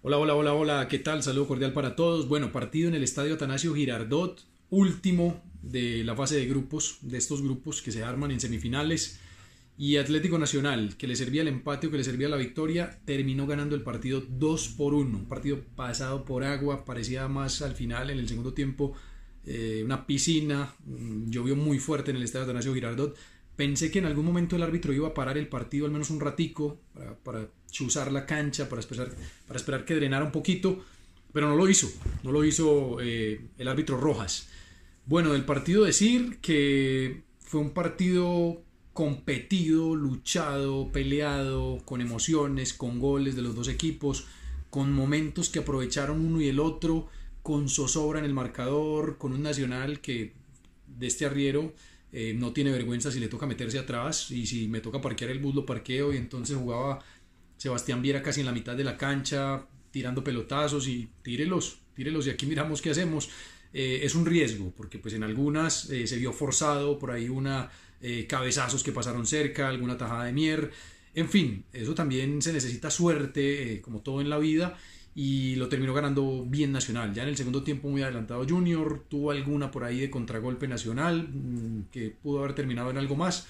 Hola, hola, hola, hola, ¿qué tal? Saludo cordial para todos. Bueno, partido en el estadio Atanasio Girardot, último de la fase de grupos, de estos grupos que se arman en semifinales. Y Atlético Nacional, que le servía el empate que le servía la victoria, terminó ganando el partido 2 por 1. Un partido pasado por agua, parecía más al final, en el segundo tiempo, eh, una piscina. Mm, llovió muy fuerte en el estadio Atanasio Girardot Pensé que en algún momento el árbitro iba a parar el partido al menos un ratico para, chuzar la cancha, para esperar, para esperar que drenara un poquito, pero no lo hizo, no lo hizo eh, el árbitro Rojas. Bueno, del partido decir que fue un partido competido, luchado, peleado, con emociones, con goles de los dos equipos, con momentos que aprovecharon uno y el otro, con zozobra en el marcador, con un Nacional que de este arriero eh, no tiene vergüenza si le toca meterse atrás y si me toca parquear el bus parqueo y entonces jugaba Sebastián Viera casi en la mitad de la cancha tirando pelotazos y tírelos, tírelos y aquí miramos qué hacemos. Eh, es un riesgo porque pues en algunas eh, se vio forzado por ahí una cabezazos que pasaron cerca, alguna tajada de mier, en fin, eso también se necesita suerte como todo en la vida y lo terminó ganando bien Nacional. Ya en el segundo tiempo muy adelantado Junior, tuvo alguna por ahí de contragolpe Nacional mm, que pudo haber terminado en algo más,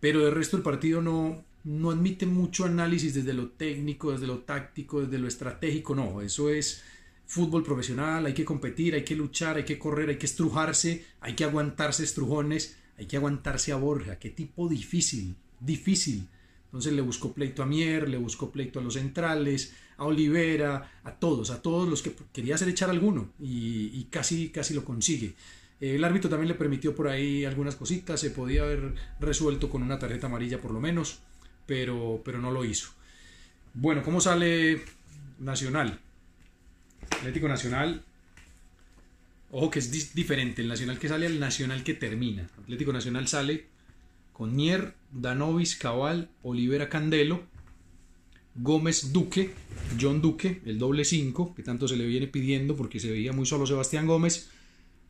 pero el resto el partido no, no admite mucho análisis desde lo técnico, desde lo táctico, desde lo estratégico, no, eso es fútbol profesional, hay que competir, hay que luchar, hay que correr, hay que estrujarse, hay que aguantarse estrujones, hay que aguantarse a Borja, qué tipo difícil, difícil entonces le buscó pleito a Mier, le buscó pleito a los centrales, a Olivera, a todos, a todos los que quería hacer echar alguno y, casi, casi lo consigue. El árbitro también le permitió por ahí algunas cositas, se podía haber resuelto con una tarjeta amarilla por lo menos, pero, pero no lo hizo. Bueno, ¿cómo sale Nacional? Atlético Nacional, ojo que es diferente, el Nacional que sale al Nacional que termina. Atlético Nacional sale con Danovis, Cabal, Olivera Candelo, Gómez Duque, John Duque, el doble 5, que tanto se le viene pidiendo porque se veía muy solo Sebastián Gómez,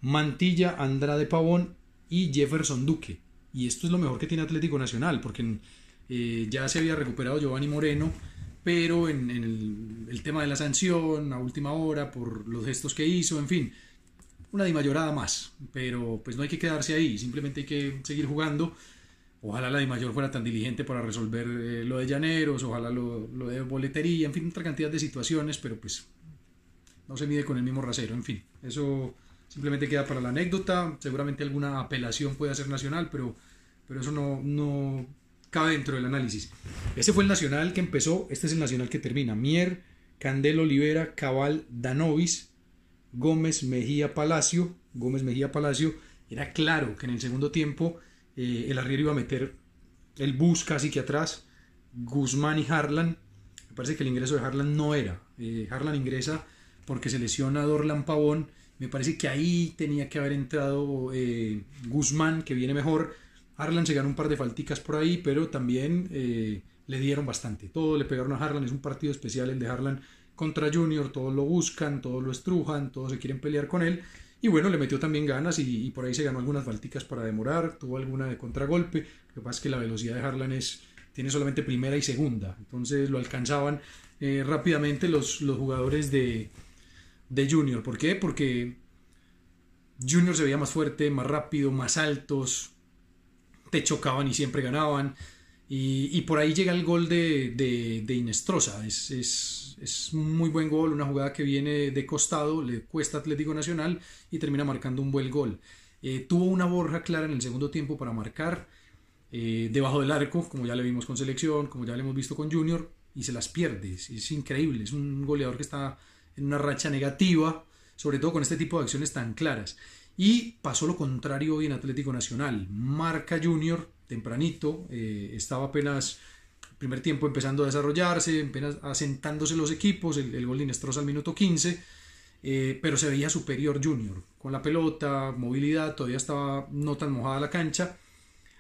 Mantilla, Andrade Pavón y Jefferson Duque. Y esto es lo mejor que tiene Atlético Nacional, porque eh, ya se había recuperado Giovanni Moreno, pero en, el, tema de la sanción, a última hora, por los gestos que hizo, en fin, una dimayorada más. Pero pues no hay que quedarse ahí, simplemente hay que seguir jugando. Ojalá la de mayor fuera tan diligente para resolver eh, lo de llaneros, ojalá lo, de boletería, en fin, otra cantidad de situaciones, pero pues no se mide con el mismo rasero, en fin. Eso simplemente queda para la anécdota, seguramente alguna apelación puede ser nacional, pero, pero eso no, no cabe dentro del análisis. Ese fue el nacional que empezó, este es el nacional que termina. Mier, Candel, Olivera, Cabal, Danovis, Gómez, Mejía, Palacio, Gómez, Mejía, Palacio. Era claro que en el segundo tiempo eh, el arriero iba a meter el bus casi que atrás, Guzmán y Harlan. Me parece que el ingreso de Harlan no era. Eh, Harlan ingresa porque se lesiona a Dorlan Pavón. Me parece que ahí tenía que haber entrado eh, Guzmán, que viene mejor. Harlan se ganó un par de falticas por ahí, pero también le dieron bastante. Todo le pegaron a Harlan. Es un partido especial el de Harlan contra Junior. Todos lo buscan, todos lo estrujan, todos se quieren pelear con él. Y bueno, le metió también ganas y, por ahí se ganó algunas balticas para demorar, tuvo alguna de contragolpe. Lo que pasa es que la velocidad de Harlan es, tiene solamente primera y segunda, entonces lo alcanzaban eh, rápidamente los, los jugadores de, de Junior. ¿Por qué? Porque Junior se veía más fuerte, más rápido, más altos, te chocaban y siempre ganaban. Y, por ahí llega el gol de, de, Inestrosa. Es, es, muy buen gol, una jugada que viene de costado, le cuesta Atlético Nacional y termina marcando un buen gol. Eh, tuvo una borra clara en el segundo tiempo para marcar eh, debajo del arco, como ya le vimos con selección, como ya le hemos visto con Junior, y se las pierde. Es, es increíble, es un goleador que está en una racha negativa, sobre todo con este tipo de acciones tan claras. Y pasó lo contrario hoy en Atlético Nacional. Marca Junior tempranito, eh, estaba apenas el primer tiempo empezando a desarrollarse, apenas asentándose los equipos, el, gol de Inestrosa al minuto 15, eh, pero se veía superior Junior, con la pelota, movilidad, todavía estaba no tan mojada la cancha,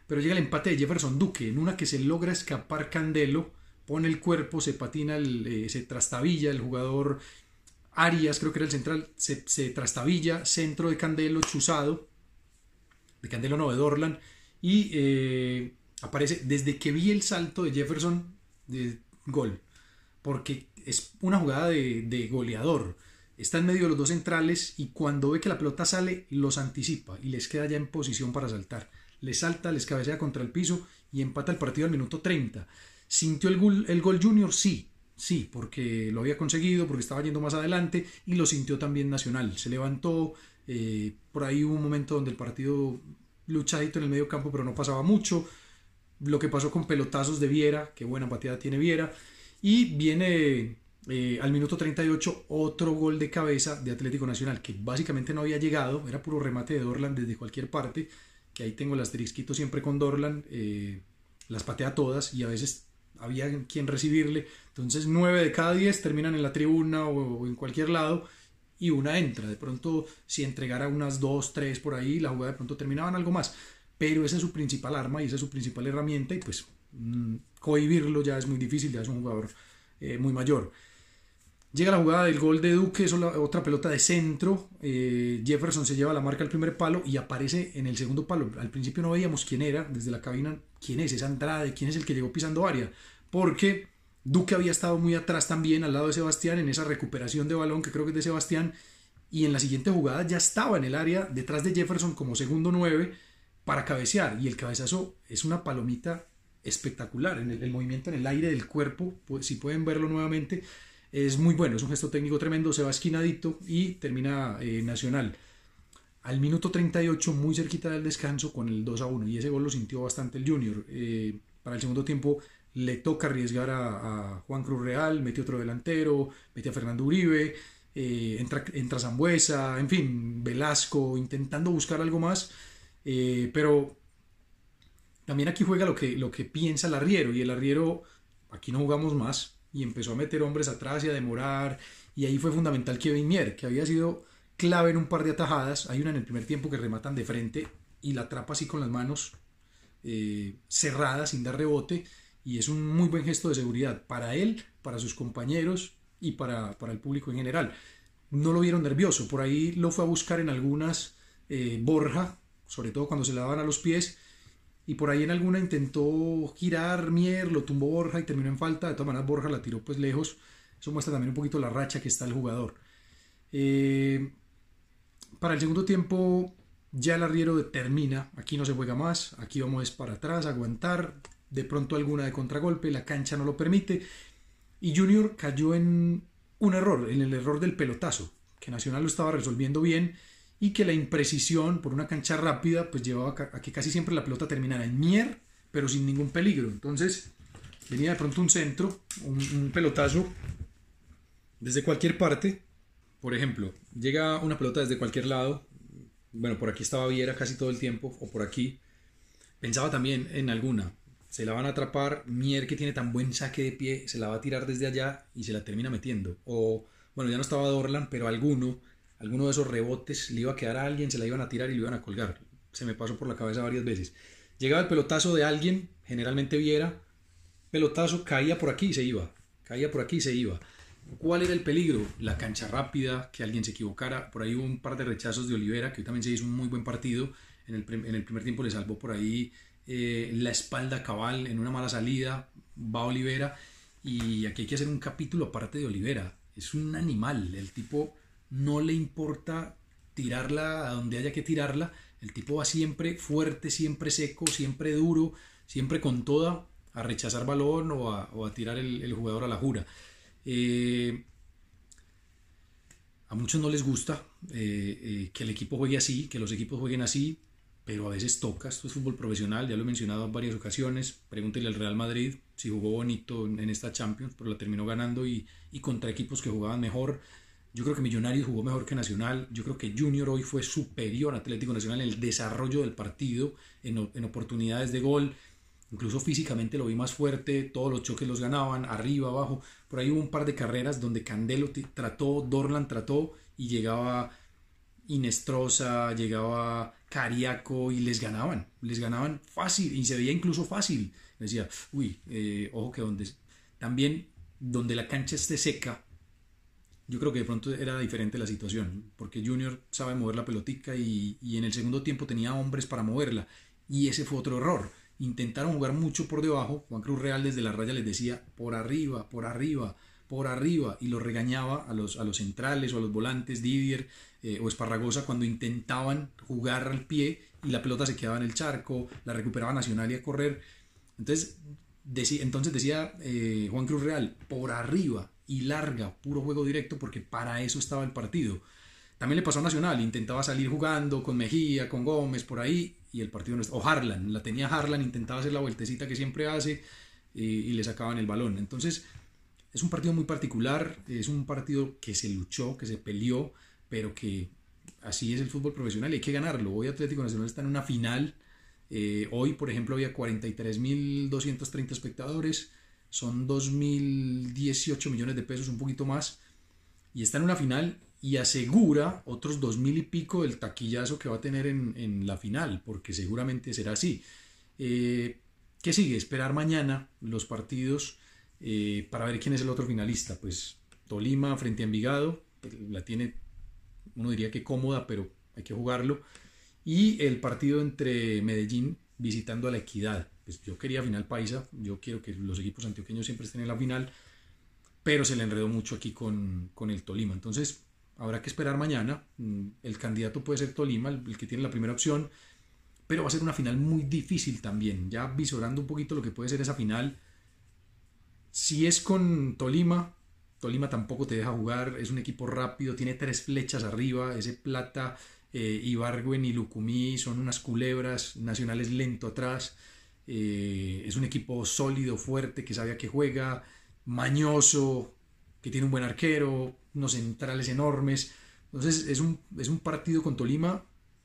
pero llega el empate de Jefferson Duque, en una que se logra escapar Candelo, pone el cuerpo, se patina, eh, se trastabilla el jugador Arias, creo que era el central, se, trastabilla, centro de Candelo, chuzado, de Candelo no, de y eh, aparece, desde que vi el salto de Jefferson, de gol, porque es una jugada de, goleador. Está en medio de los dos centrales y cuando ve que la pelota sale, los anticipa y les queda ya en posición para saltar. Les salta, les cabecea contra el piso y empata el partido al minuto 30. ¿Sintió el gol, el gol Junior? Sí, sí, porque lo había conseguido, porque estaba yendo más adelante y lo sintió también Nacional. Se levantó, eh, por ahí hubo un momento donde el partido luchadito en el medio campo, pero no pasaba mucho. Lo que pasó con pelotazos de Viera, qué buena pateada tiene Viera. Y viene eh, al minuto 38 otro gol de cabeza de Atlético Nacional, que básicamente no había llegado, era puro remate de Dorland desde cualquier parte, que ahí tengo el asterisquito siempre con Dorland, eh, las patea todas y a veces había quien recibirle. Entonces 9 de cada 10 terminan en la tribuna o en cualquier lado y una entra. De pronto, si entregara unas dos, tres por ahí, la jugada de pronto terminaba en algo más. Pero esa es su principal arma y esa es su principal herramienta y pues mm, cohibirlo ya es muy difícil, ya es un jugador eh, muy mayor. Llega la jugada del gol de Duque, es otra pelota de centro. Eh, Jefferson se lleva la marca al primer palo y aparece en el segundo palo. Al principio no veíamos quién era, desde la cabina, quién es, esa entrada, quién es el que llegó pisando área, porque Duque había estado muy atrás también al lado de Sebastián en esa recuperación de balón que creo que es de Sebastián y en la siguiente jugada ya estaba en el área detrás de Jefferson como segundo nueve para cabecear y el cabezazo es una palomita espectacular en el, movimiento en el aire del cuerpo si pueden verlo nuevamente es muy bueno es un gesto técnico tremendo se va esquinadito y termina eh, Nacional al minuto 38 muy cerquita del descanso con el 2 a 1 y ese gol lo sintió bastante el Junior eh, para el segundo tiempo le toca arriesgar a, Juan Cruz Real, metió otro delantero, metió a Fernando Uribe, eh, entra, entra Zambuesa, en fin, Velasco, intentando buscar algo más, eh, pero también aquí juega lo que, lo que piensa el arriero, y el arriero, aquí no jugamos más, y empezó a meter hombres atrás y a demorar, y ahí fue fundamental que Mier, que había sido clave en un par de atajadas, hay una en el primer tiempo que rematan de frente y la atrapa así con las manos eh, cerradas, sin dar rebote, y es un muy buen gesto de seguridad para él, para sus compañeros y para, el público en general. No lo vieron nervioso, por ahí lo fue a buscar en algunas eh, Borja, sobre todo cuando se le daban a los pies, y por ahí en alguna intentó girar Mier, lo tumbó Borja y terminó en falta, de todas maneras Borja la tiró pues lejos, eso muestra también un poquito la racha que está el jugador. Eh, para el segundo tiempo ya el arriero termina, aquí no se juega más, aquí vamos para atrás, aguantar, de pronto alguna de contragolpe, la cancha no lo permite. Y Junior cayó en un error, en el error del pelotazo, que Nacional lo estaba resolviendo bien y que la imprecisión por una cancha rápida pues llevaba a que casi siempre la pelota terminara en Mier, pero sin ningún peligro. Entonces venía de pronto un centro, un, un pelotazo desde cualquier parte. Por ejemplo, llega una pelota desde cualquier lado. Bueno, por aquí estaba Viera casi todo el tiempo, o por aquí. Pensaba también en alguna, se la van a atrapar, Mier que tiene tan buen saque de pie, se la va a tirar desde allá y se la termina metiendo. O, bueno, ya no estaba Dorlan, pero alguno, alguno de esos rebotes le iba a quedar a alguien, se la iban a tirar y le iban a colgar. Se me pasó por la cabeza varias veces. Llegaba el pelotazo de alguien, generalmente Viera, pelotazo caía por aquí y se iba, caía por aquí y se iba. ¿Cuál era el peligro? La cancha rápida, que alguien se equivocara. Por ahí hubo un par de rechazos de Olivera, que hoy también se hizo un muy buen partido. En el, en el primer tiempo le salvó por ahí eh, la espalda cabal en una mala salida, va Olivera. Y aquí hay que hacer un capítulo aparte de Olivera. Es un animal, el tipo no le importa tirarla a donde haya que tirarla. El tipo va siempre fuerte, siempre seco, siempre duro, siempre con toda a rechazar balón o a, tirar el, jugador a la jura. Eh, a muchos no les gusta eh, que el equipo juegue así, que los equipos jueguen así pero a veces toca, esto es fútbol profesional, ya lo he mencionado en varias ocasiones, pregúntele al Real Madrid si jugó bonito en, esta Champions, pero la terminó ganando y, contra equipos que jugaban mejor. Yo creo que Millonarios jugó mejor que Nacional, yo creo que Junior hoy fue superior a Atlético Nacional en el desarrollo del partido, en, oportunidades de gol, incluso físicamente lo vi más fuerte, todos los choques los ganaban, arriba, abajo, por ahí hubo un par de carreras donde Candelo trató, Dorland trató y llegaba Inestrosa, llegaba Cariaco y les ganaban, les ganaban fácil y se veía incluso fácil. Decía, uy, eh, ojo que donde también donde la cancha esté seca, yo creo que de pronto era diferente la situación, porque Junior sabe mover la pelotica y, en el segundo tiempo tenía hombres para moverla y ese fue otro error. Intentaron jugar mucho por debajo, Juan Cruz Real desde la raya les decía por arriba, por arriba, por arriba y lo regañaba a los, a los centrales o a los volantes, Didier eh, o Esparragosa cuando intentaban jugar al pie y la pelota se quedaba en el charco, la recuperaba Nacional y a correr. Entonces, entonces decía eh, Juan Cruz Real, por arriba y larga, puro juego directo, porque para eso estaba el partido. También le pasó a Nacional, intentaba salir jugando con Mejía, con Gómez, por ahí, y el partido no O Harlan, la tenía Harlan, intentaba hacer la vueltecita que siempre hace eh, y le sacaban el balón. Entonces, es un partido muy particular, es un partido que se luchó, que se peleó pero que así es el fútbol profesional y hay que ganarlo. Hoy Atlético Nacional está en una final. Eh, hoy, por ejemplo, había 43.230 espectadores. Son 2.018 millones de pesos, un poquito más. Y está en una final y asegura otros 2.000 y pico del taquillazo que va a tener en, la final, porque seguramente será así. Eh, ¿Qué sigue? Esperar mañana los partidos eh, para ver quién es el otro finalista. Pues Tolima frente a Envigado, pues, la tiene uno diría que cómoda, pero hay que jugarlo. Y el partido entre Medellín visitando a la Equidad. Pues yo quería final paisa, yo quiero que los equipos antioqueños siempre estén en la final, pero se le enredó mucho aquí con, el Tolima. Entonces habrá que esperar mañana. Mm, el candidato puede ser Tolima, el que tiene la primera opción, pero va a ser una final muy difícil también. Ya visorando un poquito lo que puede ser esa final, si es con Tolima, Tolima tampoco te deja jugar, es un equipo rápido, tiene tres flechas arriba, ese Plata, eh, y Lucumí son unas culebras, Nacionales lento atrás, eh, es un equipo sólido, fuerte, que sabe a qué juega, mañoso, que tiene un buen arquero, unos centrales enormes, entonces es un, es un partido con Tolima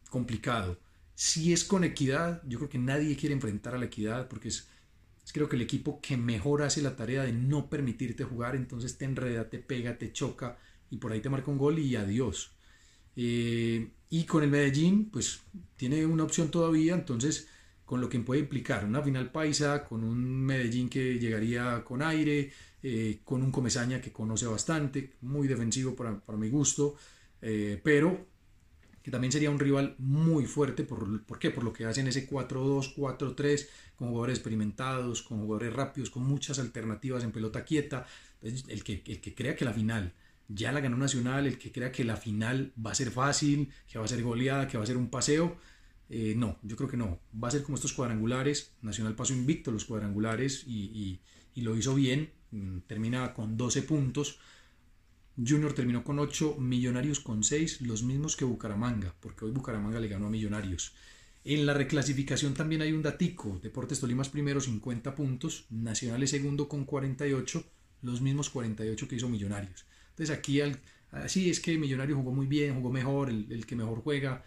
complicado. Si es con equidad, yo creo que nadie quiere enfrentar a la equidad porque es creo que el equipo que mejor hace la tarea de no permitirte jugar, entonces te enreda, te pega, te choca y por ahí te marca un gol y adiós. Eh, y con el Medellín, pues tiene una opción todavía, entonces con lo que puede implicar una final paisa, con un Medellín que llegaría con aire, eh, con un Comesaña que conoce bastante, muy defensivo para, mi gusto, eh, pero que también sería un rival muy fuerte. ¿Por, ¿por qué? Por lo que hacen ese 4-2, 4-3, con jugadores experimentados, con jugadores rápidos, con muchas alternativas en pelota quieta. el que, el que crea que la final ya la ganó Nacional, el que crea que la final va a ser fácil, que va a ser goleada, que va a ser un paseo. Eh, no, yo creo que no. Va a ser como estos cuadrangulares. Nacional pasó invicto los cuadrangulares y, lo hizo bien. Mm, termina con 12 puntos. Junior terminó con 8, Millonarios con 6, los mismos que Bucaramanga, porque hoy Bucaramanga le ganó a Millonarios. En la reclasificación también hay un datico, Deportes Tolima es primero 50 puntos, Nacional es segundo con 48, los mismos 48 que hizo Millonarios. Entonces aquí así es que Millonarios jugó muy bien, jugó mejor, el, que mejor juega,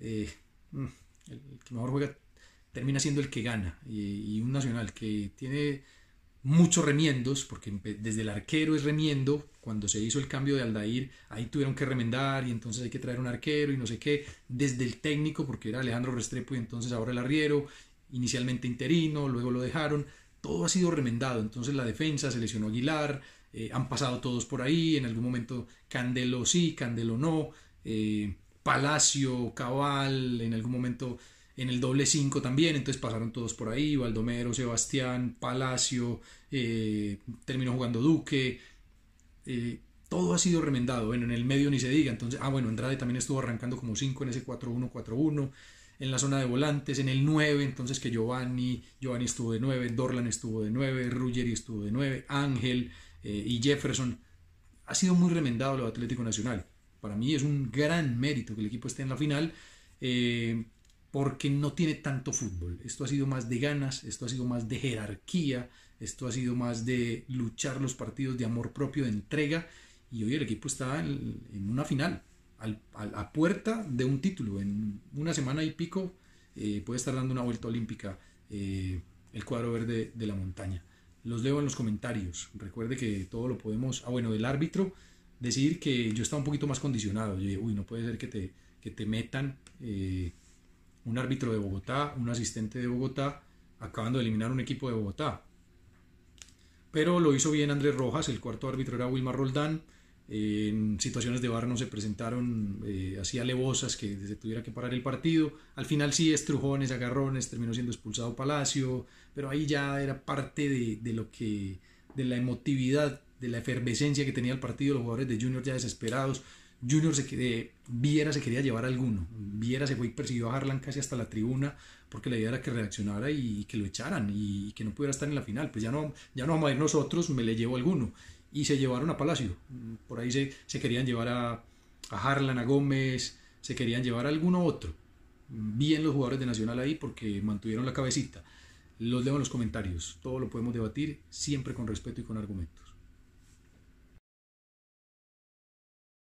eh, mm, el, que mejor juega termina siendo el que gana, y un Nacional que tiene muchos remiendos, porque desde el arquero es remiendo, cuando se hizo el cambio de Aldair, ahí tuvieron que remendar y entonces hay que traer un arquero y no sé qué, desde el técnico, porque era Alejandro Restrepo y entonces ahora el arriero, inicialmente interino, luego lo dejaron, todo ha sido remendado, entonces la defensa, se lesionó Aguilar, eh, han pasado todos por ahí, en algún momento Candelo sí, Candelo no, eh, Palacio, Cabal, en algún momento en el doble 5 también, entonces pasaron todos por ahí, Baldomero, Sebastián, Palacio, eh, terminó jugando Duque, eh, todo ha sido remendado, bueno, en el medio ni se diga, entonces, ah, bueno, Andrade también estuvo arrancando como 5 en ese 4-1-4-1, en la zona de volantes, en el 9, entonces que Giovanni, Giovanni estuvo de 9, Dorlan estuvo de 9, Ruggeri estuvo de 9, Ángel eh, y Jefferson, ha sido muy remendado lo Atlético Nacional, para mí es un gran mérito que el equipo esté en la final, porque no tiene tanto fútbol. Esto ha sido más de ganas, esto ha sido más de jerarquía, esto ha sido más de luchar los partidos de amor propio, de entrega. Y hoy el equipo está en, una final, a, puerta de un título. En una semana y pico eh, puede estar dando una vuelta olímpica eh, el cuadro verde de la montaña. Los leo en los comentarios. Recuerde que todo lo podemos. Ah, bueno, del árbitro, decir que yo estaba un poquito más condicionado. uy, no puede ser que te, te metan. Eh, un árbitro de Bogotá, un asistente de Bogotá, acabando de eliminar un equipo de Bogotá. Pero lo hizo bien Andrés Rojas, el cuarto árbitro era Wilmar Roldán. en situaciones de bar no se presentaron eh, así alevosas que se tuviera que parar el partido. Al final sí, estrujones, agarrones, terminó siendo expulsado Palacio, pero ahí ya era parte de, lo que, de la emotividad, de la efervescencia que tenía el partido, los jugadores de Junior ya desesperados. Junior se, quedó Viera se quería llevar alguno. Viera se fue y persiguió a Harlan casi hasta la tribuna porque la idea era que reaccionara y, que lo echaran y, que no pudiera estar en la final. Pues ya no, ya no vamos a ir nosotros, me le llevo alguno. Y se llevaron a Palacio. Por ahí se, querían llevar a, Harlan, a Gómez, se querían llevar a alguno otro. Bien los jugadores de Nacional ahí porque mantuvieron la cabecita. Los leo en los comentarios. Todo lo podemos debatir siempre con respeto y con argumento.